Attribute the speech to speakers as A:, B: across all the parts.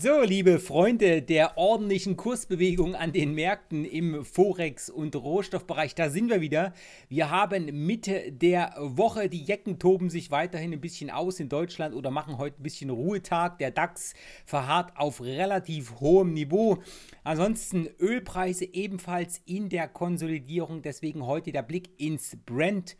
A: So, liebe Freunde der ordentlichen Kursbewegung an den Märkten im Forex- und Rohstoffbereich, da sind wir wieder. Wir haben Mitte der Woche, die Jecken toben sich weiterhin ein bisschen aus in Deutschland oder machen heute ein bisschen Ruhetag. Der DAX verharrt auf relativ hohem Niveau. Ansonsten Ölpreise ebenfalls in der Konsolidierung, deswegen heute der Blick ins Brent.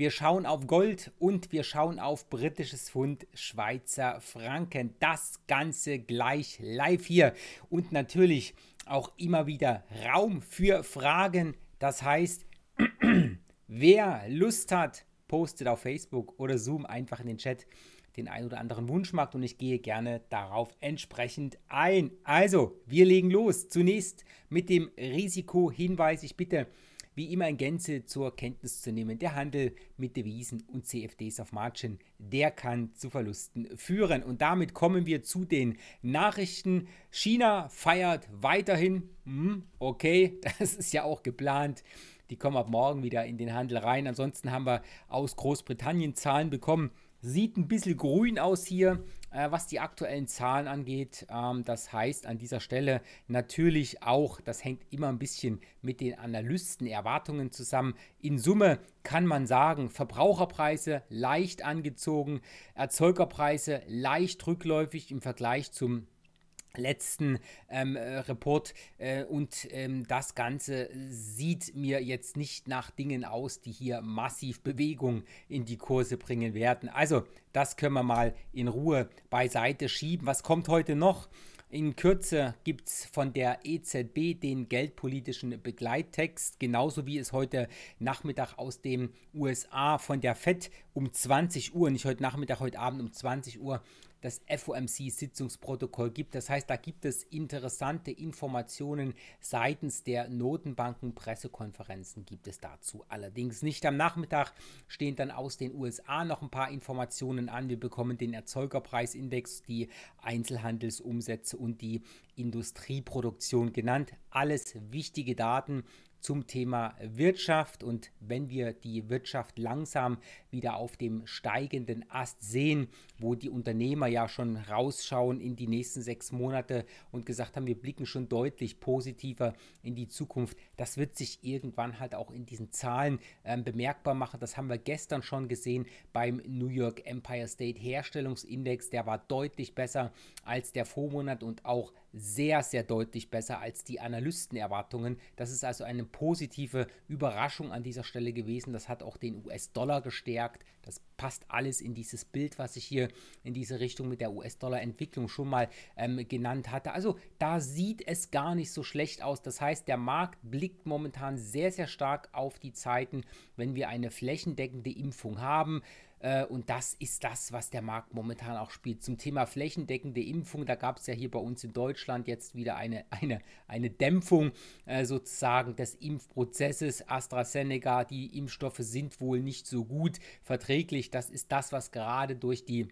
A: Wir schauen auf Gold und wir schauen auf britisches Pfund, Schweizer Franken. Das Ganze gleich live hier. Und natürlich auch immer wieder Raum für Fragen. Das heißt, wer Lust hat, postet auf Facebook oder Zoom einfach in den Chat den ein oder anderen Wunsch macht und ich gehe gerne darauf entsprechend ein. Also, wir legen los. Zunächst mit dem Risikohinweis. Ich bitte wie immer in Gänze zur Kenntnis zu nehmen. Der Handel mit Devisen und CFDs auf Margin, der kann zu Verlusten führen. Und damit kommen wir zu den Nachrichten. China feiert weiterhin. Hm, okay, das ist ja auch geplant. Die kommen ab morgen wieder in den Handel rein. Ansonsten haben wir aus Großbritannien Zahlen bekommen. Sieht ein bisschen grün aus hier äh, was die aktuellen Zahlen angeht. Ähm, das heißt an dieser Stelle natürlich auch, das hängt immer ein bisschen mit den Analystenerwartungen zusammen. In Summe kann man sagen, Verbraucherpreise leicht angezogen, Erzeugerpreise leicht rückläufig im Vergleich zum letzten ähm, äh, Report äh, und ähm, das Ganze sieht mir jetzt nicht nach Dingen aus, die hier massiv Bewegung in die Kurse bringen werden. Also das können wir mal in Ruhe beiseite schieben. Was kommt heute noch? In Kürze gibt es von der EZB den geldpolitischen Begleittext, genauso wie es heute Nachmittag aus den USA von der FED um 20 Uhr, nicht heute Nachmittag, heute Abend um 20 Uhr das FOMC-Sitzungsprotokoll gibt. Das heißt, da gibt es interessante Informationen seitens der Notenbanken. Pressekonferenzen gibt es dazu allerdings nicht. Am Nachmittag stehen dann aus den USA noch ein paar Informationen an. Wir bekommen den Erzeugerpreisindex, die Einzelhandelsumsätze und die Industrieproduktion genannt. Alles wichtige Daten zum Thema Wirtschaft. Und wenn wir die Wirtschaft langsam wieder auf dem steigenden Ast sehen, wo die Unternehmer ja schon rausschauen in die nächsten sechs Monate und gesagt haben, wir blicken schon deutlich positiver in die Zukunft, das wird sich irgendwann halt auch in diesen Zahlen äh, bemerkbar machen. Das haben wir gestern schon gesehen beim New York Empire State Herstellungsindex. Der war deutlich besser als der Vormonat und auch sehr, sehr deutlich besser als die Analystenerwartungen. Das ist also eine positive Überraschung an dieser Stelle gewesen. Das hat auch den US-Dollar gestärkt. Das passt alles in dieses Bild, was ich hier in diese Richtung mit der US-Dollar-Entwicklung schon mal ähm, genannt hatte. Also da sieht es gar nicht so schlecht aus. Das heißt, der Markt blickt momentan sehr, sehr stark auf die Zeiten, wenn wir eine flächendeckende Impfung haben. Äh, und das ist das, was der Markt momentan auch spielt. Zum Thema flächendeckende Impfung, da gab es ja hier bei uns in Deutschland jetzt wieder eine, eine, eine Dämpfung äh, sozusagen des Impfprozesses. AstraZeneca, die Impfstoffe sind wohl nicht so gut verträglich. Das ist das, was gerade durch die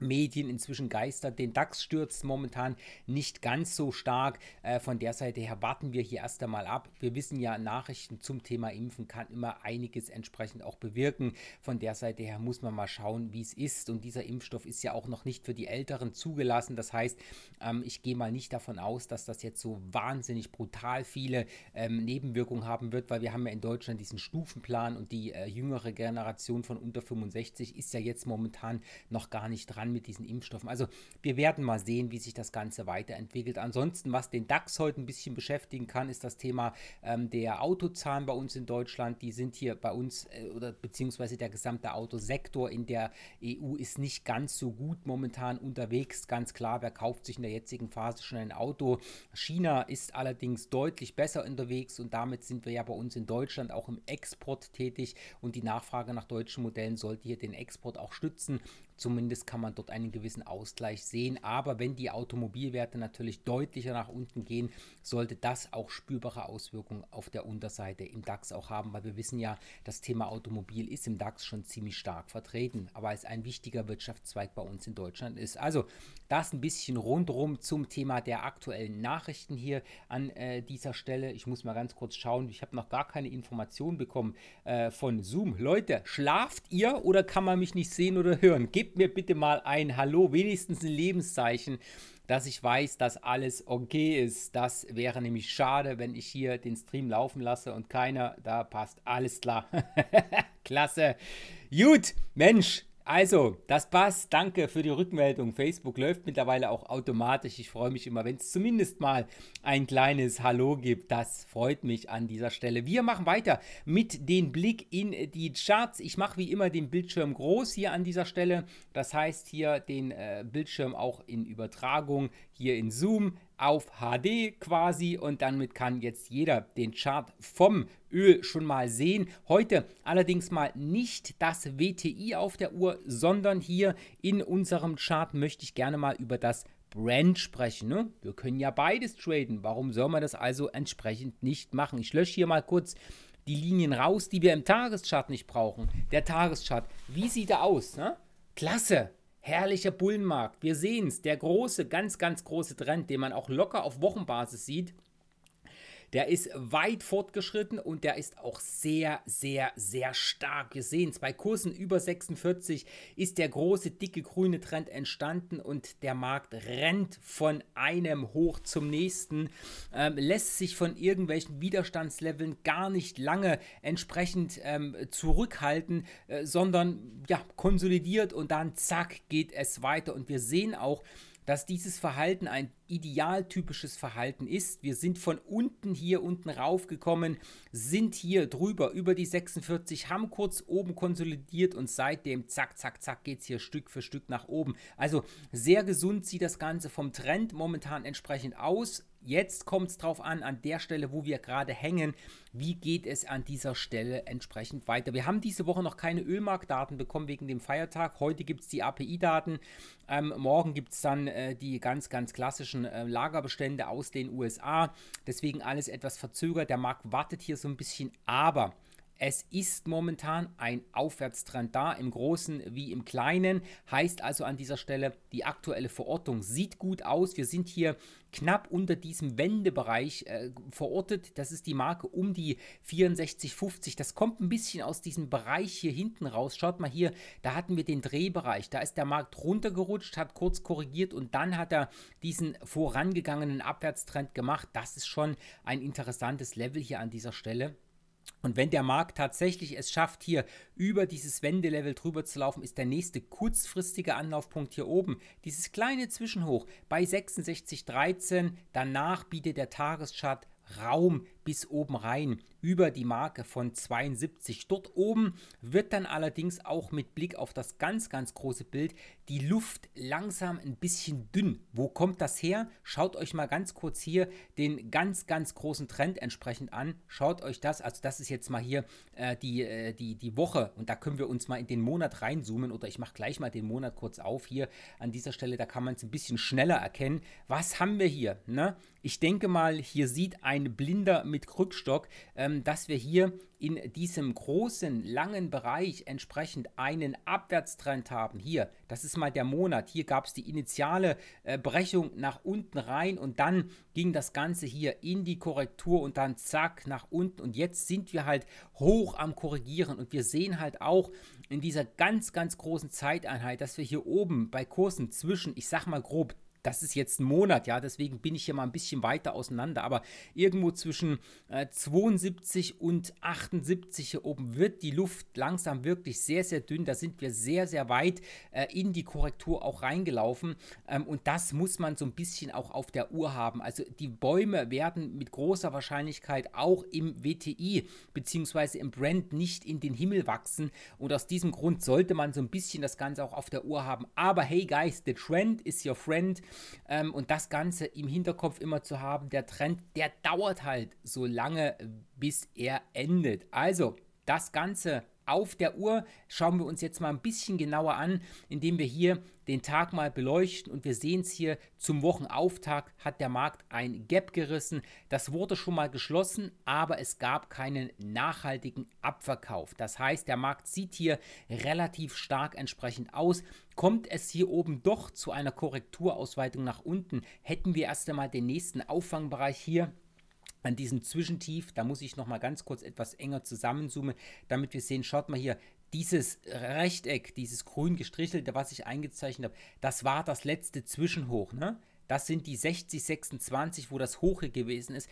A: Medien inzwischen geistert. Den DAX stürzt momentan nicht ganz so stark. Äh, von der Seite her warten wir hier erst einmal ab. Wir wissen ja, Nachrichten zum Thema Impfen kann immer einiges entsprechend auch bewirken. Von der Seite her muss man mal schauen, wie es ist. Und dieser Impfstoff ist ja auch noch nicht für die Älteren zugelassen. Das heißt, ähm, ich gehe mal nicht davon aus, dass das jetzt so wahnsinnig brutal viele ähm, Nebenwirkungen haben wird, weil wir haben ja in Deutschland diesen Stufenplan und die äh, jüngere Generation von unter 65 ist ja jetzt momentan noch gar nicht dran an mit diesen Impfstoffen. Also wir werden mal sehen, wie sich das Ganze weiterentwickelt. Ansonsten, was den DAX heute ein bisschen beschäftigen kann, ist das Thema ähm, der Autozahlen bei uns in Deutschland. Die sind hier bei uns äh, oder beziehungsweise der gesamte Autosektor in der EU ist nicht ganz so gut momentan unterwegs. Ganz klar, wer kauft sich in der jetzigen Phase schon ein Auto? China ist allerdings deutlich besser unterwegs und damit sind wir ja bei uns in Deutschland auch im Export tätig und die Nachfrage nach deutschen Modellen sollte hier den Export auch stützen. Zumindest kann man dort einen gewissen Ausgleich sehen. Aber wenn die Automobilwerte natürlich deutlicher nach unten gehen, sollte das auch spürbare Auswirkungen auf der Unterseite im DAX auch haben, weil wir wissen ja, das Thema Automobil ist im DAX schon ziemlich stark vertreten, aber es ein wichtiger Wirtschaftszweig bei uns in Deutschland ist. Also das ein bisschen rundherum zum Thema der aktuellen Nachrichten hier an äh, dieser Stelle. Ich muss mal ganz kurz schauen, ich habe noch gar keine Informationen bekommen äh, von Zoom. Leute, schlaft ihr oder kann man mich nicht sehen oder hören? Gebt gebt mir bitte mal ein Hallo, wenigstens ein Lebenszeichen, dass ich weiß, dass alles okay ist. Das wäre nämlich schade, wenn ich hier den Stream laufen lasse und keiner da passt. Alles klar. Klasse. Gut, Mensch, also, das passt. Danke für die Rückmeldung. Facebook läuft mittlerweile auch automatisch. Ich freue mich immer, wenn es zumindest mal ein kleines Hallo gibt. Das freut mich an dieser Stelle. Wir machen weiter mit dem Blick in die Charts. Ich mache wie immer den Bildschirm groß hier an dieser Stelle. Das heißt hier den äh, Bildschirm auch in Übertragung, hier in Zoom auf HD quasi und damit kann jetzt jeder den Chart vom Öl schon mal sehen. Heute allerdings mal nicht das WTI auf der Uhr, sondern hier in unserem Chart möchte ich gerne mal über das Brand sprechen. Ne? Wir können ja beides traden. Warum soll man das also entsprechend nicht machen? Ich lösche hier mal kurz die Linien raus, die wir im Tageschart nicht brauchen. Der Tageschart, wie sieht er aus? Ne? Klasse, Herrlicher Bullenmarkt. Wir sehen es. Der große, ganz, ganz große Trend, den man auch locker auf Wochenbasis sieht, der ist weit fortgeschritten und der ist auch sehr, sehr, sehr stark. gesehen. bei Kursen über 46 ist der große, dicke, grüne Trend entstanden und der Markt rennt von einem hoch zum nächsten, ähm, lässt sich von irgendwelchen Widerstandsleveln gar nicht lange entsprechend ähm, zurückhalten, äh, sondern ja, konsolidiert und dann zack geht es weiter. Und wir sehen auch, dass dieses Verhalten ein idealtypisches Verhalten ist. Wir sind von unten hier unten raufgekommen, sind hier drüber über die 46, haben kurz oben konsolidiert und seitdem zack, zack, zack geht es hier Stück für Stück nach oben. Also sehr gesund sieht das Ganze vom Trend momentan entsprechend aus. Jetzt kommt es drauf an, an der Stelle, wo wir gerade hängen, wie geht es an dieser Stelle entsprechend weiter. Wir haben diese Woche noch keine Ölmarktdaten bekommen wegen dem Feiertag. Heute gibt es die API-Daten. Ähm, morgen gibt es dann äh, die ganz, ganz klassischen äh, Lagerbestände aus den USA. Deswegen alles etwas verzögert. Der Markt wartet hier so ein bisschen. Aber es ist momentan ein Aufwärtstrend da, im Großen wie im Kleinen. Heißt also an dieser Stelle, die aktuelle Verortung sieht gut aus. Wir sind hier knapp unter diesem Wendebereich äh, verortet. Das ist die Marke um die 64,50. Das kommt ein bisschen aus diesem Bereich hier hinten raus. Schaut mal hier, da hatten wir den Drehbereich. Da ist der Markt runtergerutscht, hat kurz korrigiert und dann hat er diesen vorangegangenen Abwärtstrend gemacht. Das ist schon ein interessantes Level hier an dieser Stelle. Und wenn der Markt tatsächlich es schafft, hier über dieses Wendelevel drüber zu laufen, ist der nächste kurzfristige Anlaufpunkt hier oben. Dieses kleine Zwischenhoch bei 66,13. Danach bietet der Tageschart Raum, bis oben rein über die Marke von 72. Dort oben wird dann allerdings auch mit Blick auf das ganz, ganz große Bild die Luft langsam ein bisschen dünn. Wo kommt das her? Schaut euch mal ganz kurz hier den ganz, ganz großen Trend entsprechend an. Schaut euch das, also das ist jetzt mal hier äh, die, äh, die, die Woche und da können wir uns mal in den Monat reinzoomen oder ich mache gleich mal den Monat kurz auf hier an dieser Stelle, da kann man es ein bisschen schneller erkennen. Was haben wir hier? Ne? Ich denke mal, hier sieht ein Blinder mit mit Krückstock, ähm, dass wir hier in diesem großen, langen Bereich entsprechend einen Abwärtstrend haben. Hier, das ist mal der Monat. Hier gab es die initiale äh, Brechung nach unten rein und dann ging das Ganze hier in die Korrektur und dann zack nach unten. Und jetzt sind wir halt hoch am Korrigieren und wir sehen halt auch in dieser ganz, ganz großen Zeiteinheit, dass wir hier oben bei Kursen zwischen, ich sag mal grob, das ist jetzt ein Monat, ja, deswegen bin ich hier mal ein bisschen weiter auseinander, aber irgendwo zwischen äh, 72 und 78 hier oben wird die Luft langsam wirklich sehr, sehr dünn. Da sind wir sehr, sehr weit äh, in die Korrektur auch reingelaufen ähm, und das muss man so ein bisschen auch auf der Uhr haben. Also die Bäume werden mit großer Wahrscheinlichkeit auch im WTI bzw. im Brand nicht in den Himmel wachsen und aus diesem Grund sollte man so ein bisschen das Ganze auch auf der Uhr haben. Aber hey guys, the trend is your friend. Ähm, und das Ganze im Hinterkopf immer zu haben, der Trend, der dauert halt so lange, bis er endet. Also, das Ganze auf der Uhr. Schauen wir uns jetzt mal ein bisschen genauer an, indem wir hier den Tag mal beleuchten und wir sehen es hier zum Wochenauftakt hat der Markt ein Gap gerissen. Das wurde schon mal geschlossen, aber es gab keinen nachhaltigen Abverkauf. Das heißt, der Markt sieht hier relativ stark entsprechend aus. Kommt es hier oben doch zu einer Korrekturausweitung nach unten, hätten wir erst einmal den nächsten Auffangbereich hier an diesem Zwischentief, da muss ich noch mal ganz kurz etwas enger zusammenzoomen, damit wir sehen, schaut mal hier, dieses Rechteck, dieses grün gestrichelte, was ich eingezeichnet habe, das war das letzte Zwischenhoch, ne? Das sind die 60, 26, wo das Hoche gewesen ist.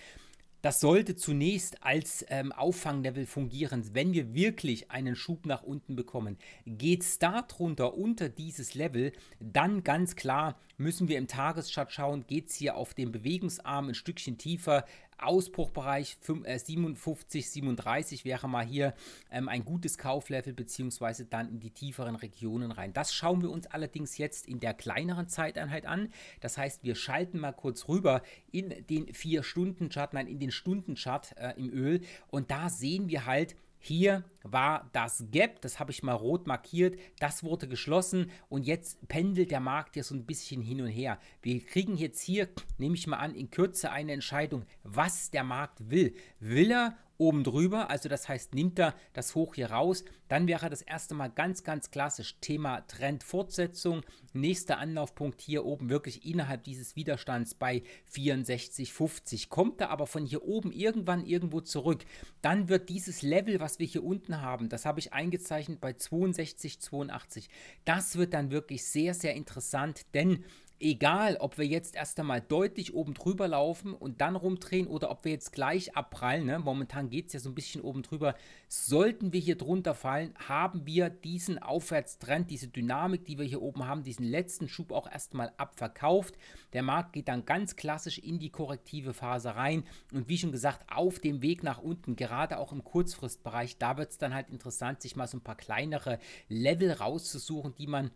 A: Das sollte zunächst als ähm, Auffanglevel fungieren. Wenn wir wirklich einen Schub nach unten bekommen, geht es darunter unter dieses Level, dann ganz klar müssen wir im Tageschart schauen, geht es hier auf dem Bewegungsarm ein Stückchen tiefer, Ausbruchbereich 57, 37 äh, wäre mal hier ähm, ein gutes Kauflevel, beziehungsweise dann in die tieferen Regionen rein. Das schauen wir uns allerdings jetzt in der kleineren Zeiteinheit an. Das heißt, wir schalten mal kurz rüber in den 4-Stunden-Chart, nein, in den Stundenchart äh, im Öl und da sehen wir halt, hier war das Gap, das habe ich mal rot markiert, das wurde geschlossen und jetzt pendelt der Markt ja so ein bisschen hin und her. Wir kriegen jetzt hier, nehme ich mal an, in Kürze eine Entscheidung, was der Markt will. Will er oben drüber. Also das heißt, nimmt er das Hoch hier raus, dann wäre das erste Mal ganz, ganz klassisch Thema Trendfortsetzung. Nächster Anlaufpunkt hier oben wirklich innerhalb dieses Widerstands bei 64,50. Kommt er aber von hier oben irgendwann irgendwo zurück, dann wird dieses Level, was wir hier unten haben, das habe ich eingezeichnet bei 62,82, das wird dann wirklich sehr, sehr interessant, denn egal, ob wir jetzt erst einmal deutlich oben drüber laufen und dann rumdrehen oder ob wir jetzt gleich abprallen, ne? momentan geht es ja so ein bisschen oben drüber, sollten wir hier drunter fallen, haben wir diesen Aufwärtstrend, diese Dynamik, die wir hier oben haben, diesen letzten Schub auch erstmal abverkauft. Der Markt geht dann ganz klassisch in die korrektive Phase rein und wie schon gesagt, auf dem Weg nach unten, gerade auch im Kurzfristbereich, da wird es dann halt interessant, sich mal so ein paar kleinere Level rauszusuchen, die man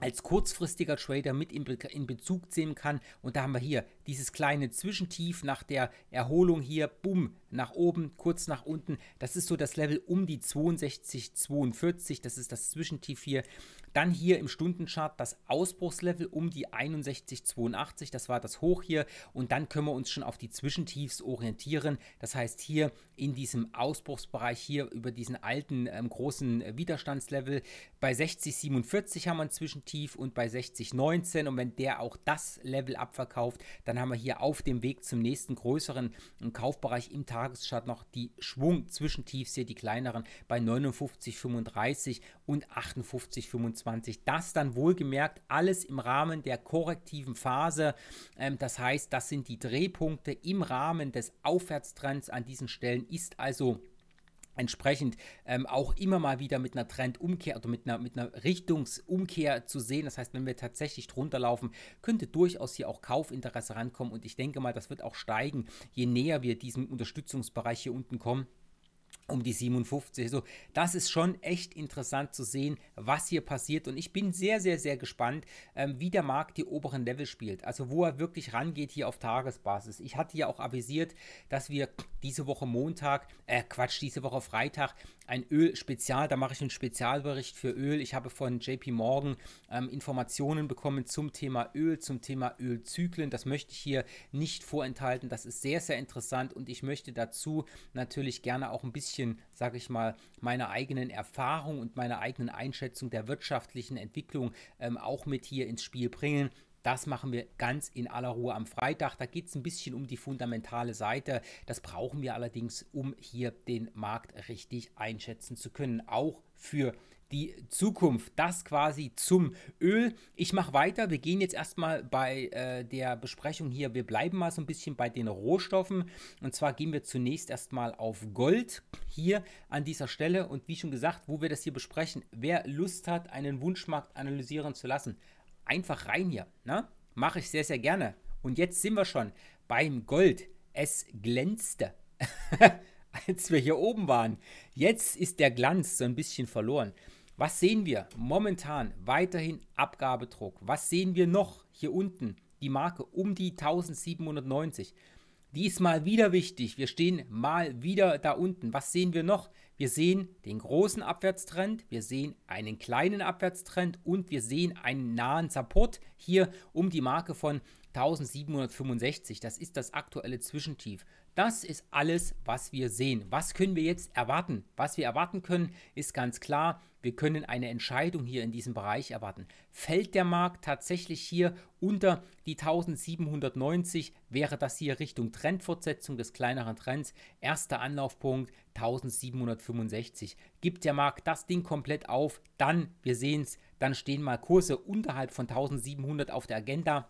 A: als kurzfristiger Trader mit in, Bezug sehen kann. Und da haben wir hier dieses kleine Zwischentief nach der Erholung hier, bumm, nach oben, kurz nach unten. Das ist so das Level um die 62, 42, das ist das Zwischentief hier. Dann hier im Stundenchart das Ausbruchslevel um die 61, 82, das war das Hoch hier. Und dann können wir uns schon auf die Zwischentiefs orientieren. Das heißt hier in diesem Ausbruchsbereich hier über diesen alten ähm, großen Widerstandslevel bei 60, 47 haben wir ein Zwischentief und bei 60, 19. Und wenn der auch das Level abverkauft, dann dann haben wir hier auf dem Weg zum nächsten größeren äh, Kaufbereich im Tagesschart noch die Schwung-Zwischentiefs hier, die kleineren bei 59,35 und 58,25. Das dann wohlgemerkt alles im Rahmen der korrektiven Phase. Ähm, das heißt, das sind die Drehpunkte im Rahmen des Aufwärtstrends an diesen Stellen ist also entsprechend ähm, auch immer mal wieder mit einer Trendumkehr oder mit einer, mit einer Richtungsumkehr zu sehen. Das heißt, wenn wir tatsächlich drunter laufen, könnte durchaus hier auch Kaufinteresse rankommen und ich denke mal, das wird auch steigen, je näher wir diesem Unterstützungsbereich hier unten kommen um die 57. Also das ist schon echt interessant zu sehen, was hier passiert. Und ich bin sehr, sehr, sehr gespannt, ähm, wie der Markt die oberen Level spielt. Also wo er wirklich rangeht hier auf Tagesbasis. Ich hatte ja auch avisiert, dass wir diese Woche Montag, äh Quatsch, diese Woche Freitag ein Öl-Spezial. Da mache ich einen Spezialbericht für Öl. Ich habe von JP Morgan ähm, Informationen bekommen zum Thema Öl, zum Thema Ölzyklen. Das möchte ich hier nicht vorenthalten. Das ist sehr, sehr interessant und ich möchte dazu natürlich gerne auch ein bisschen, sage ich mal, meine eigenen Erfahrungen und meine eigenen Einschätzung der wirtschaftlichen Entwicklung ähm, auch mit hier ins Spiel bringen. Das machen wir ganz in aller Ruhe am Freitag. Da geht es ein bisschen um die fundamentale Seite. Das brauchen wir allerdings, um hier den Markt richtig einschätzen zu können. Auch für die Zukunft. Das quasi zum Öl. Ich mache weiter. Wir gehen jetzt erstmal bei äh, der Besprechung hier. Wir bleiben mal so ein bisschen bei den Rohstoffen. Und zwar gehen wir zunächst erstmal auf Gold hier an dieser Stelle. Und wie schon gesagt, wo wir das hier besprechen, wer Lust hat, einen Wunschmarkt analysieren zu lassen, einfach rein hier. Ne? Mache ich sehr, sehr gerne. Und jetzt sind wir schon beim Gold. Es glänzte, als wir hier oben waren. Jetzt ist der Glanz so ein bisschen verloren. Was sehen wir? Momentan weiterhin Abgabedruck. Was sehen wir noch hier unten? Die Marke um die 1790. Diesmal wieder wichtig. Wir stehen mal wieder da unten. Was sehen wir noch? Wir sehen den großen Abwärtstrend, wir sehen einen kleinen Abwärtstrend und wir sehen einen nahen Support hier um die Marke von 1765, das ist das aktuelle Zwischentief. Das ist alles, was wir sehen. Was können wir jetzt erwarten? Was wir erwarten können, ist ganz klar, wir können eine Entscheidung hier in diesem Bereich erwarten. Fällt der Markt tatsächlich hier unter die 1790, wäre das hier Richtung Trendfortsetzung des kleineren Trends. Erster Anlaufpunkt 1765. Gibt der Markt das Ding komplett auf, dann, wir sehen es, dann stehen mal Kurse unterhalb von 1700 auf der Agenda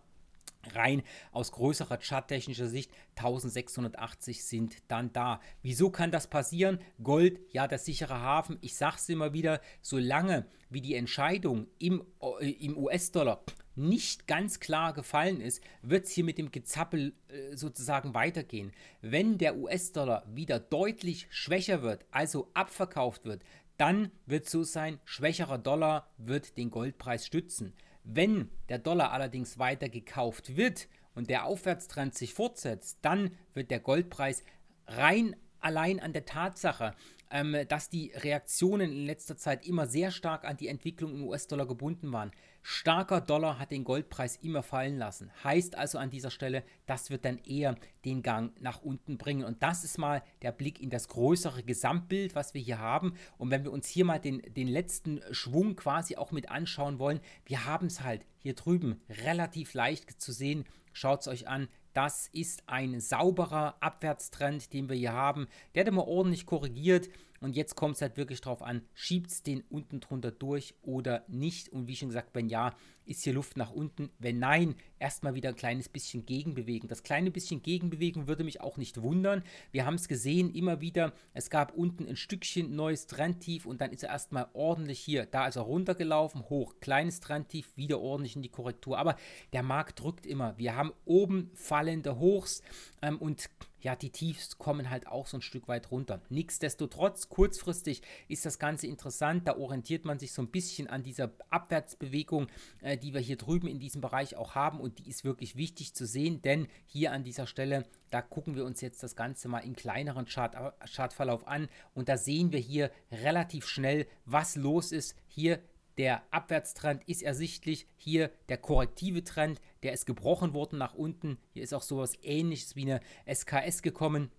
A: rein aus größerer charttechnischer Sicht 1680 sind dann da. Wieso kann das passieren? Gold, ja, der sichere Hafen. Ich sage es immer wieder, solange wie die Entscheidung im, äh, im US-Dollar nicht ganz klar gefallen ist, wird es hier mit dem Gezappel äh, sozusagen weitergehen. Wenn der US-Dollar wieder deutlich schwächer wird, also abverkauft wird, dann wird so sein, schwächerer Dollar wird den Goldpreis stützen. Wenn der Dollar allerdings weiter gekauft wird und der Aufwärtstrend sich fortsetzt, dann wird der Goldpreis rein allein an der Tatsache, ähm, dass die Reaktionen in letzter Zeit immer sehr stark an die Entwicklung im US-Dollar gebunden waren, Starker Dollar hat den Goldpreis immer fallen lassen. Heißt also an dieser Stelle, das wird dann eher den Gang nach unten bringen. Und das ist mal der Blick in das größere Gesamtbild, was wir hier haben. Und wenn wir uns hier mal den, den letzten Schwung quasi auch mit anschauen wollen, wir haben es halt hier drüben relativ leicht zu sehen. Schaut es euch an, das ist ein sauberer Abwärtstrend, den wir hier haben. Der hat immer ordentlich korrigiert. Und jetzt kommt es halt wirklich drauf an, schiebt es den unten drunter durch oder nicht. Und wie schon gesagt, wenn ja, ist hier Luft nach unten. Wenn nein, erstmal wieder ein kleines bisschen gegenbewegen. Das kleine bisschen gegenbewegen würde mich auch nicht wundern. Wir haben es gesehen immer wieder. Es gab unten ein Stückchen neues Trendtief und dann ist er erstmal ordentlich hier. Da ist er runtergelaufen, hoch, kleines Trendtief, wieder ordentlich in die Korrektur. Aber der Markt drückt immer. Wir haben oben fallende Hochs ähm, und ja, die Tiefs kommen halt auch so ein Stück weit runter. Nichtsdestotrotz, kurzfristig ist das Ganze interessant. Da orientiert man sich so ein bisschen an dieser Abwärtsbewegung, äh, die wir hier drüben in diesem Bereich auch haben. Und die ist wirklich wichtig zu sehen, denn hier an dieser Stelle, da gucken wir uns jetzt das Ganze mal in kleineren Chart, äh, Chartverlauf an. Und da sehen wir hier relativ schnell, was los ist. Hier der Abwärtstrend ist ersichtlich. Hier der korrektive Trend, der ist gebrochen worden nach unten. Hier ist auch sowas ähnliches wie eine SKS gekommen.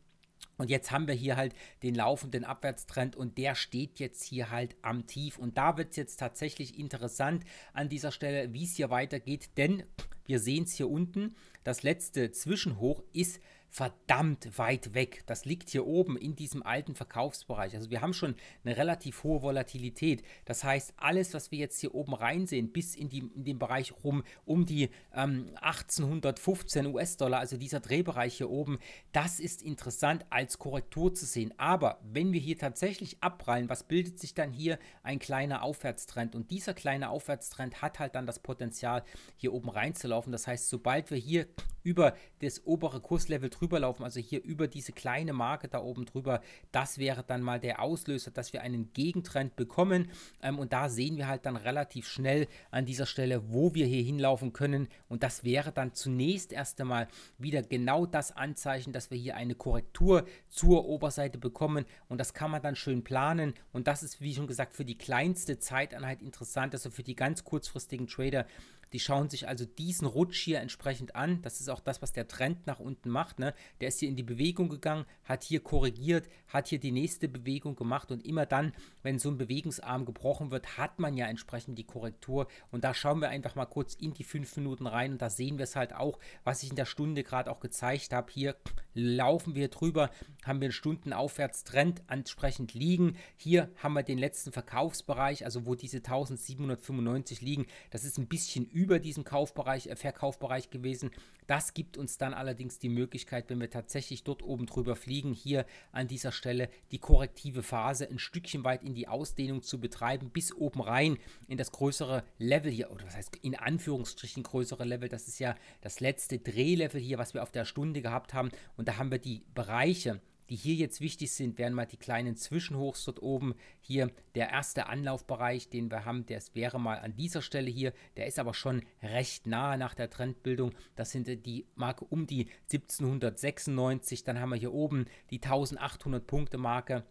A: Und jetzt haben wir hier halt den laufenden Abwärtstrend und der steht jetzt hier halt am Tief. Und da wird es jetzt tatsächlich interessant an dieser Stelle, wie es hier weitergeht, denn wir sehen es hier unten. Das letzte Zwischenhoch ist verdammt weit weg. Das liegt hier oben in diesem alten Verkaufsbereich. Also wir haben schon eine relativ hohe Volatilität. Das heißt, alles, was wir jetzt hier oben reinsehen, bis in, die, in den Bereich rum um die ähm, 1815 US-Dollar, also dieser Drehbereich hier oben, das ist interessant als Korrektur zu sehen. Aber wenn wir hier tatsächlich abprallen, was bildet sich dann hier? Ein kleiner Aufwärtstrend. Und dieser kleine Aufwärtstrend hat halt dann das Potenzial, hier oben reinzulaufen. Das heißt, sobald wir hier über das obere Kurslevel drüber laufen, also hier über diese kleine Marke da oben drüber, das wäre dann mal der Auslöser, dass wir einen Gegentrend bekommen. Ähm, und da sehen wir halt dann relativ schnell an dieser Stelle, wo wir hier hinlaufen können. Und das wäre dann zunächst erst einmal wieder genau das Anzeichen, dass wir hier eine Korrektur zur Oberseite bekommen. Und das kann man dann schön planen. Und das ist, wie schon gesagt, für die kleinste Zeiteinheit interessant, also für die ganz kurzfristigen Trader die schauen sich also diesen Rutsch hier entsprechend an. Das ist auch das, was der Trend nach unten macht. Ne? Der ist hier in die Bewegung gegangen, hat hier korrigiert, hat hier die nächste Bewegung gemacht und immer dann, wenn so ein Bewegungsarm gebrochen wird, hat man ja entsprechend die Korrektur. Und da schauen wir einfach mal kurz in die fünf Minuten rein und da sehen wir es halt auch, was ich in der Stunde gerade auch gezeigt habe. Hier laufen wir drüber, haben wir einen Stundenaufwärtstrend entsprechend liegen. Hier haben wir den letzten Verkaufsbereich, also wo diese 1795 liegen. Das ist ein bisschen über diesem Kaufbereich, äh, Verkaufbereich gewesen. Das gibt uns dann allerdings die Möglichkeit, wenn wir tatsächlich dort oben drüber fliegen, hier an dieser Stelle die korrektive Phase ein Stückchen weit in die Ausdehnung zu betreiben, bis oben rein in das größere Level hier, oder was heißt in Anführungsstrichen größere Level, das ist ja das letzte Drehlevel hier, was wir auf der Stunde gehabt haben und da haben wir die Bereiche, die hier jetzt wichtig sind, wären mal die kleinen Zwischenhochs dort oben. Hier der erste Anlaufbereich, den wir haben, der wäre mal an dieser Stelle hier. Der ist aber schon recht nahe nach der Trendbildung. Das sind die Marke um die 1796. Dann haben wir hier oben die 1800 Punkte Marke.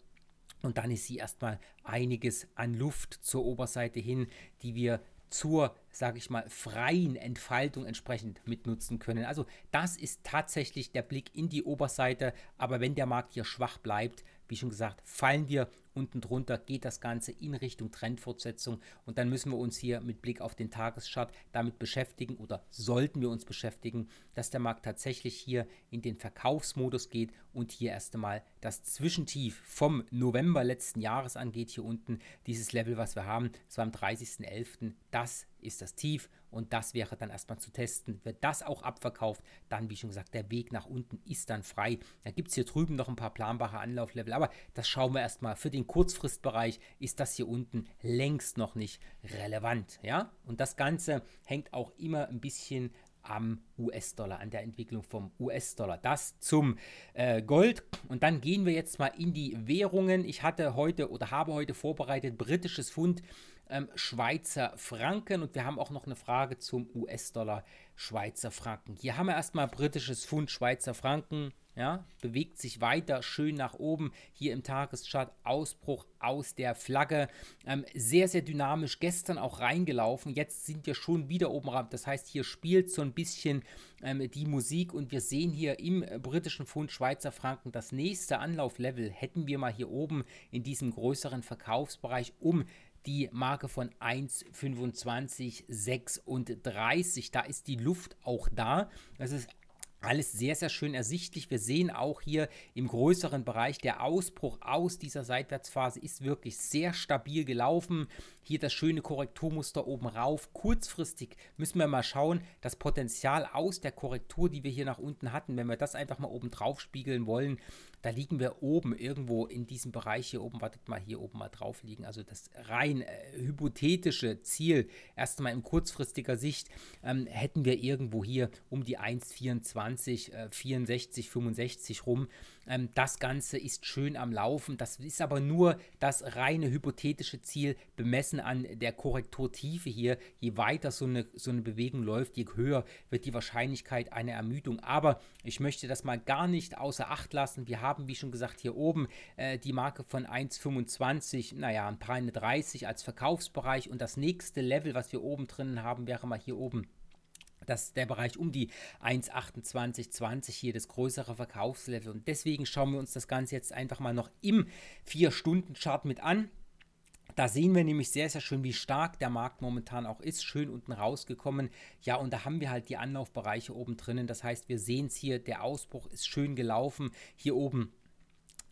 A: Und dann ist sie erstmal einiges an Luft zur Oberseite hin, die wir zur, sage ich mal, freien Entfaltung entsprechend mitnutzen können. Also das ist tatsächlich der Blick in die Oberseite. Aber wenn der Markt hier schwach bleibt, wie schon gesagt, fallen wir Unten drunter geht das Ganze in Richtung Trendfortsetzung und dann müssen wir uns hier mit Blick auf den Tageschart damit beschäftigen oder sollten wir uns beschäftigen, dass der Markt tatsächlich hier in den Verkaufsmodus geht und hier erst einmal das Zwischentief vom November letzten Jahres angeht. Hier unten dieses Level, was wir haben, zwar am 30.11. Das ist das Tief und das wäre dann erstmal zu testen. Wird das auch abverkauft, dann, wie schon gesagt, der Weg nach unten ist dann frei. Da gibt es hier drüben noch ein paar planbare Anlauflevel, aber das schauen wir erstmal für den Kurzfristbereich ist das hier unten längst noch nicht relevant. Ja? Und das Ganze hängt auch immer ein bisschen am US-Dollar, an der Entwicklung vom US-Dollar. Das zum äh, Gold. Und dann gehen wir jetzt mal in die Währungen. Ich hatte heute oder habe heute vorbereitet britisches Pfund, ähm, Schweizer Franken und wir haben auch noch eine Frage zum US-Dollar, Schweizer Franken. Hier haben wir erstmal britisches Pfund, Schweizer Franken ja, bewegt sich weiter schön nach oben. Hier im Tageschart Ausbruch aus der Flagge. Ähm, sehr, sehr dynamisch gestern auch reingelaufen. Jetzt sind wir schon wieder oben ran. Das heißt, hier spielt so ein bisschen ähm, die Musik und wir sehen hier im britischen Pfund Schweizer Franken das nächste Anlauflevel. Hätten wir mal hier oben in diesem größeren Verkaufsbereich um die Marke von 1,2536. Da ist die Luft auch da. Das ist alles sehr, sehr schön ersichtlich. Wir sehen auch hier im größeren Bereich, der Ausbruch aus dieser Seitwärtsphase ist wirklich sehr stabil gelaufen. Hier das schöne Korrekturmuster oben rauf. Kurzfristig müssen wir mal schauen, das Potenzial aus der Korrektur, die wir hier nach unten hatten, wenn wir das einfach mal oben drauf spiegeln wollen, da liegen wir oben irgendwo in diesem Bereich hier oben. Wartet mal, hier oben mal drauf liegen. Also das rein äh, hypothetische Ziel, erstmal in kurzfristiger Sicht, ähm, hätten wir irgendwo hier um die 1,24, äh, 64, 65 rum. Ähm, das Ganze ist schön am Laufen. Das ist aber nur das reine hypothetische Ziel bemessen messen an der Korrekturtiefe hier, je weiter so eine, so eine Bewegung läuft, je höher wird die Wahrscheinlichkeit einer Ermüdung. Aber ich möchte das mal gar nicht außer Acht lassen. Wir haben, wie schon gesagt, hier oben äh, die Marke von 1,25, naja, ein paar 30 als Verkaufsbereich und das nächste Level, was wir oben drinnen haben, wäre mal hier oben dass der Bereich um die 1,2820 hier das größere Verkaufslevel. Und deswegen schauen wir uns das Ganze jetzt einfach mal noch im 4-Stunden-Chart mit an. Da sehen wir nämlich sehr, sehr schön, wie stark der Markt momentan auch ist. Schön unten rausgekommen. Ja, und da haben wir halt die Anlaufbereiche oben drinnen. Das heißt, wir sehen es hier, der Ausbruch ist schön gelaufen. Hier oben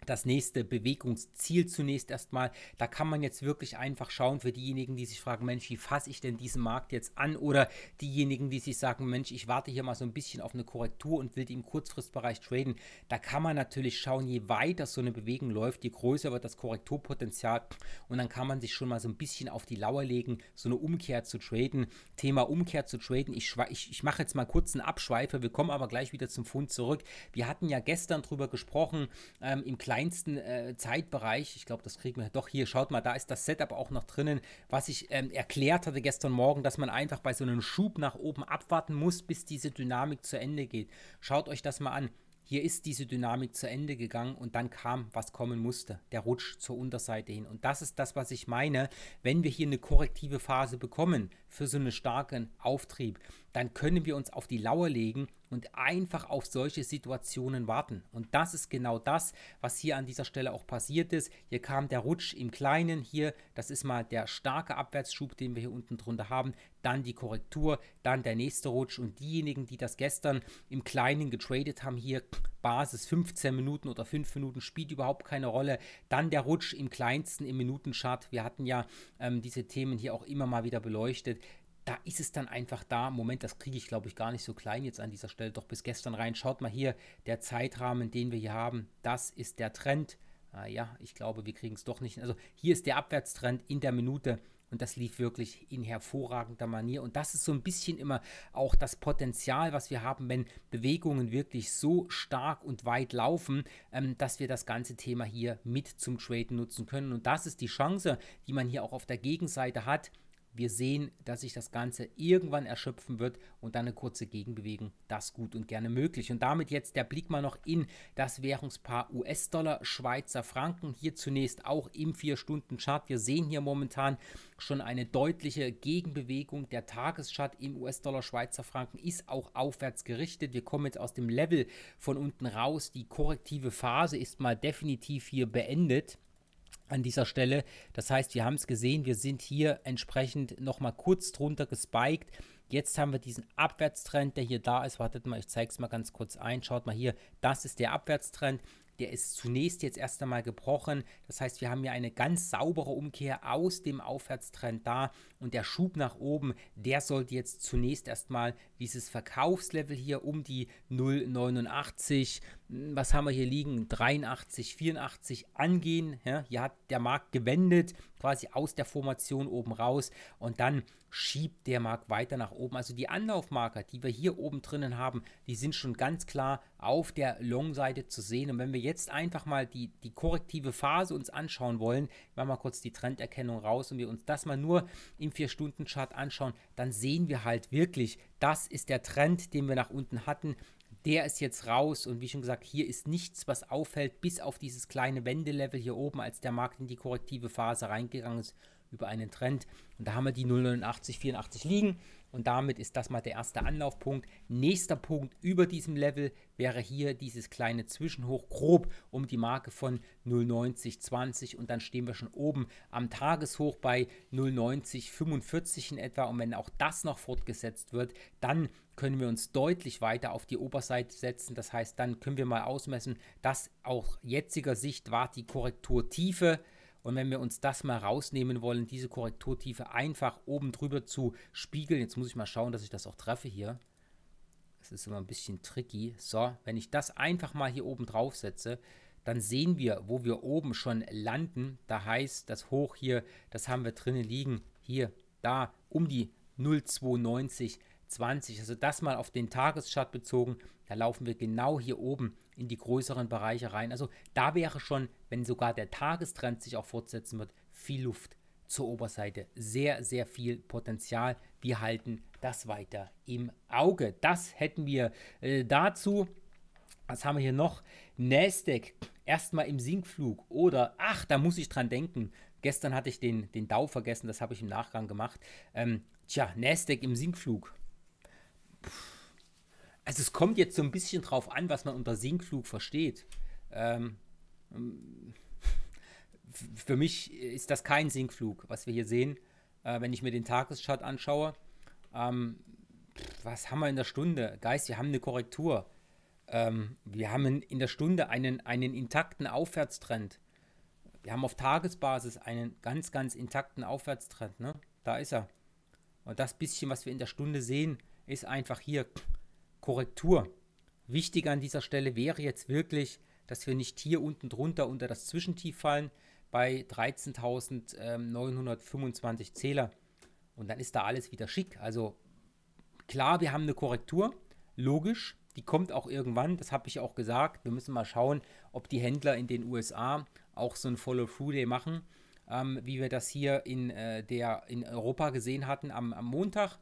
A: das nächste Bewegungsziel zunächst erstmal. Da kann man jetzt wirklich einfach schauen für diejenigen, die sich fragen, Mensch, wie fasse ich denn diesen Markt jetzt an? Oder diejenigen, die sich sagen, Mensch, ich warte hier mal so ein bisschen auf eine Korrektur und will die im Kurzfristbereich traden. Da kann man natürlich schauen, je weiter so eine Bewegung läuft, je größer wird das Korrekturpotenzial. Und dann kann man sich schon mal so ein bisschen auf die Lauer legen, so eine Umkehr zu traden. Thema Umkehr zu traden. Ich, ich, ich mache jetzt mal kurz einen Abschweifer. Wir kommen aber gleich wieder zum Fund zurück. Wir hatten ja gestern drüber gesprochen ähm, im Kleinen kleinsten äh, Zeitbereich. Ich glaube, das kriegen wir doch hier. Schaut mal, da ist das Setup auch noch drinnen, was ich ähm, erklärt hatte gestern Morgen, dass man einfach bei so einem Schub nach oben abwarten muss, bis diese Dynamik zu Ende geht. Schaut euch das mal an. Hier ist diese Dynamik zu Ende gegangen und dann kam, was kommen musste, der Rutsch zur Unterseite hin. Und das ist das, was ich meine, wenn wir hier eine korrektive Phase bekommen, für so einen starken Auftrieb, dann können wir uns auf die Lauer legen und einfach auf solche Situationen warten. Und das ist genau das, was hier an dieser Stelle auch passiert ist. Hier kam der Rutsch im Kleinen hier, das ist mal der starke Abwärtsschub, den wir hier unten drunter haben, dann die Korrektur, dann der nächste Rutsch und diejenigen, die das gestern im Kleinen getradet haben hier, Basis 15 Minuten oder 5 Minuten spielt überhaupt keine Rolle. Dann der Rutsch im kleinsten im Minutenchart. Wir hatten ja ähm, diese Themen hier auch immer mal wieder beleuchtet da ist es dann einfach da. Moment, das kriege ich, glaube ich, gar nicht so klein jetzt an dieser Stelle. Doch bis gestern rein. Schaut mal hier, der Zeitrahmen, den wir hier haben, das ist der Trend. Ah ja, ich glaube, wir kriegen es doch nicht. Also hier ist der Abwärtstrend in der Minute und das lief wirklich in hervorragender Manier. Und das ist so ein bisschen immer auch das Potenzial, was wir haben, wenn Bewegungen wirklich so stark und weit laufen, ähm, dass wir das ganze Thema hier mit zum Traden nutzen können. Und das ist die Chance, die man hier auch auf der Gegenseite hat wir sehen, dass sich das Ganze irgendwann erschöpfen wird und dann eine kurze Gegenbewegung, das gut und gerne möglich. Und damit jetzt der Blick mal noch in das Währungspaar US-Dollar, Schweizer Franken. Hier zunächst auch im 4-Stunden-Chart. Wir sehen hier momentan schon eine deutliche Gegenbewegung. Der Tageschart im US-Dollar, Schweizer Franken ist auch aufwärts gerichtet. Wir kommen jetzt aus dem Level von unten raus. Die korrektive Phase ist mal definitiv hier beendet an dieser Stelle. Das heißt, wir haben es gesehen, wir sind hier entsprechend nochmal kurz drunter gespiked. Jetzt haben wir diesen Abwärtstrend, der hier da ist. Wartet mal, ich zeige es mal ganz kurz ein. Schaut mal hier, das ist der Abwärtstrend. Der ist zunächst jetzt erst einmal gebrochen. Das heißt, wir haben hier eine ganz saubere Umkehr aus dem Aufwärtstrend da. Und der Schub nach oben, der sollte jetzt zunächst erstmal dieses Verkaufslevel hier um die 0,89 hm, was haben wir hier liegen, 83, 84 angehen. Ja, hier hat der Markt gewendet, quasi aus der Formation oben raus und dann schiebt der Markt weiter nach oben. Also die Anlaufmarker, die wir hier oben drinnen haben, die sind schon ganz klar auf der Long-Seite zu sehen. Und wenn wir jetzt einfach mal die, die korrektive Phase uns anschauen wollen, machen wir kurz die Trenderkennung raus und wir uns das mal nur im 4-Stunden-Chart anschauen, dann sehen wir halt wirklich, das ist der Trend, den wir nach unten hatten der ist jetzt raus und wie schon gesagt, hier ist nichts, was auffällt, bis auf dieses kleine Wendelevel hier oben, als der Markt in die korrektive Phase reingegangen ist über einen Trend. Und da haben wir die 0,8984 liegen. Und damit ist das mal der erste Anlaufpunkt. Nächster Punkt über diesem Level wäre hier dieses kleine Zwischenhoch grob um die Marke von 0,9020 und dann stehen wir schon oben am Tageshoch bei 0,9045 in etwa. Und wenn auch das noch fortgesetzt wird, dann können wir uns deutlich weiter auf die Oberseite setzen. Das heißt, dann können wir mal ausmessen, dass auch jetziger Sicht war die Korrekturtiefe. Und wenn wir uns das mal rausnehmen wollen, diese Korrekturtiefe einfach oben drüber zu spiegeln, jetzt muss ich mal schauen, dass ich das auch treffe hier. Das ist immer ein bisschen tricky. So, wenn ich das einfach mal hier oben drauf setze, dann sehen wir, wo wir oben schon landen. Da heißt, das Hoch hier, das haben wir drinnen liegen, hier, da, um die 0,92,20. Also das mal auf den Tageschart bezogen, da laufen wir genau hier oben in die größeren Bereiche rein. Also da wäre schon, wenn sogar der Tagestrend sich auch fortsetzen wird, viel Luft zur Oberseite. Sehr, sehr viel Potenzial. Wir halten das weiter im Auge. Das hätten wir äh, dazu. Was haben wir hier noch? Nasdaq erstmal im Sinkflug oder ach, da muss ich dran denken. Gestern hatte ich den, den Dow vergessen, das habe ich im Nachgang gemacht. Ähm, tja, Nasdaq im Sinkflug. Puh also es kommt jetzt so ein bisschen drauf an, was man unter Sinkflug versteht. Ähm, ähm, für mich ist das kein Sinkflug, was wir hier sehen, äh, wenn ich mir den Tageschart anschaue. Ähm, was haben wir in der Stunde? Geist, wir haben eine Korrektur. Ähm, wir haben in der Stunde einen, einen intakten Aufwärtstrend. Wir haben auf Tagesbasis einen ganz, ganz intakten Aufwärtstrend. Ne? Da ist er. Und das bisschen, was wir in der Stunde sehen, ist einfach hier Korrektur. Wichtig an dieser Stelle wäre jetzt wirklich, dass wir nicht hier unten drunter unter das Zwischentief fallen bei 13.925 Zähler. Und dann ist da alles wieder schick. Also klar, wir haben eine Korrektur, logisch, die kommt auch irgendwann, das habe ich auch gesagt. Wir müssen mal schauen, ob die Händler in den USA auch so ein Follow-Through-Day machen, ähm, wie wir das hier in, äh, der, in Europa gesehen hatten am, am Montag.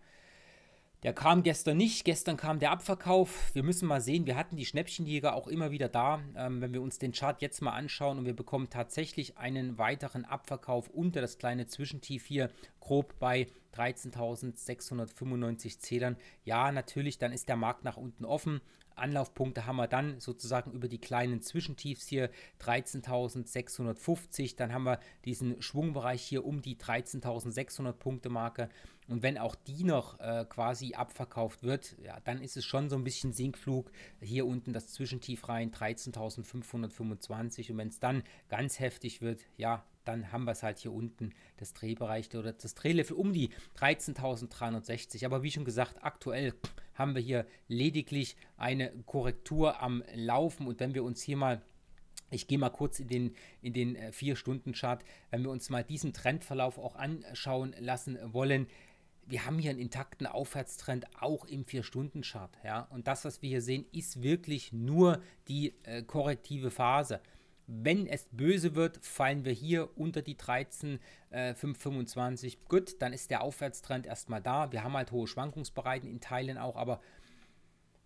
A: Der kam gestern nicht, gestern kam der Abverkauf. Wir müssen mal sehen, wir hatten die Schnäppchenjäger auch immer wieder da. Ähm, wenn wir uns den Chart jetzt mal anschauen und wir bekommen tatsächlich einen weiteren Abverkauf unter das kleine Zwischentief hier, grob bei 13.695 Zählern. Ja, natürlich, dann ist der Markt nach unten offen. Anlaufpunkte haben wir dann sozusagen über die kleinen Zwischentiefs hier 13.650. Dann haben wir diesen Schwungbereich hier um die 13.600 Punkte Marke. Und wenn auch die noch äh, quasi abverkauft wird, ja, dann ist es schon so ein bisschen Sinkflug. Hier unten das Zwischentief rein 13.525. Und wenn es dann ganz heftig wird, ja, dann haben wir es halt hier unten, das Drehbereich oder das Drehlevel um die 13.360. Aber wie schon gesagt, aktuell haben wir hier lediglich eine Korrektur am Laufen. Und wenn wir uns hier mal ich gehe mal kurz in den, in den 4-Stunden-Chart, äh, wenn wir uns mal diesen Trendverlauf auch anschauen lassen wollen. Wir haben hier einen intakten Aufwärtstrend auch im 4-Stunden-Chart. Ja? Und das, was wir hier sehen, ist wirklich nur die äh, korrektive Phase. Wenn es böse wird, fallen wir hier unter die 13,525. Äh, Gut, dann ist der Aufwärtstrend erstmal da. Wir haben halt hohe Schwankungsbereiten in Teilen auch, aber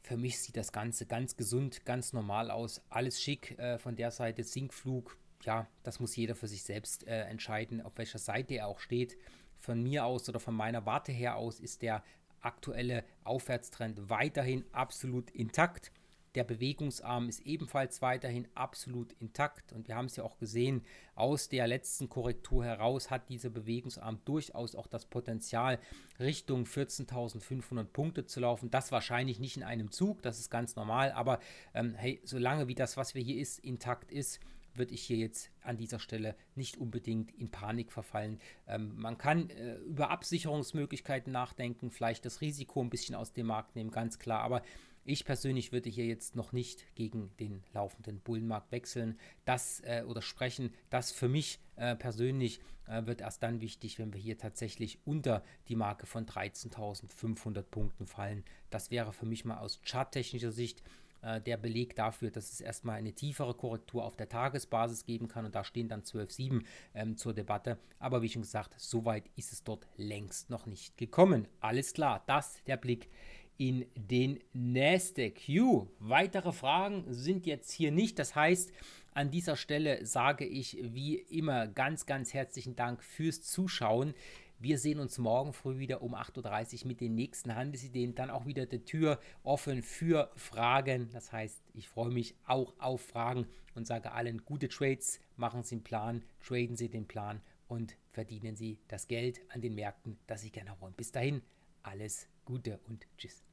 A: für mich sieht das Ganze ganz gesund, ganz normal aus. Alles schick äh, von der Seite, Sinkflug. Ja, das muss jeder für sich selbst äh, entscheiden, auf welcher Seite er auch steht. Von mir aus oder von meiner Warte her aus ist der aktuelle Aufwärtstrend weiterhin absolut intakt. Der Bewegungsarm ist ebenfalls weiterhin absolut intakt und wir haben es ja auch gesehen, aus der letzten Korrektur heraus hat dieser Bewegungsarm durchaus auch das Potenzial, Richtung 14.500 Punkte zu laufen. Das wahrscheinlich nicht in einem Zug, das ist ganz normal, aber ähm, hey, solange wie das, was wir hier ist, intakt ist, würde ich hier jetzt an dieser Stelle nicht unbedingt in Panik verfallen. Ähm, man kann äh, über Absicherungsmöglichkeiten nachdenken, vielleicht das Risiko ein bisschen aus dem Markt nehmen, ganz klar. Aber ich persönlich würde hier jetzt noch nicht gegen den laufenden Bullenmarkt wechseln, das äh, oder sprechen. Das für mich äh, persönlich äh, wird erst dann wichtig, wenn wir hier tatsächlich unter die Marke von 13.500 Punkten fallen. Das wäre für mich mal aus charttechnischer Sicht äh, der Beleg dafür, dass es erstmal eine tiefere Korrektur auf der Tagesbasis geben kann und da stehen dann 12,7 ähm, zur Debatte. Aber wie schon gesagt, so weit ist es dort längst noch nicht gekommen. Alles klar, das der Blick in den Nasdaq. Weitere Fragen sind jetzt hier nicht. Das heißt, an dieser Stelle sage ich wie immer ganz, ganz herzlichen Dank fürs Zuschauen. Wir sehen uns morgen früh wieder um 8.30 Uhr mit den nächsten Handelsideen. Dann auch wieder die Tür offen für Fragen. Das heißt, ich freue mich auch auf Fragen und sage allen gute Trades. Machen Sie einen Plan, traden Sie den Plan und verdienen Sie das Geld an den Märkten, das Sie gerne wollen. Bis dahin, alles Gute und Tschüss.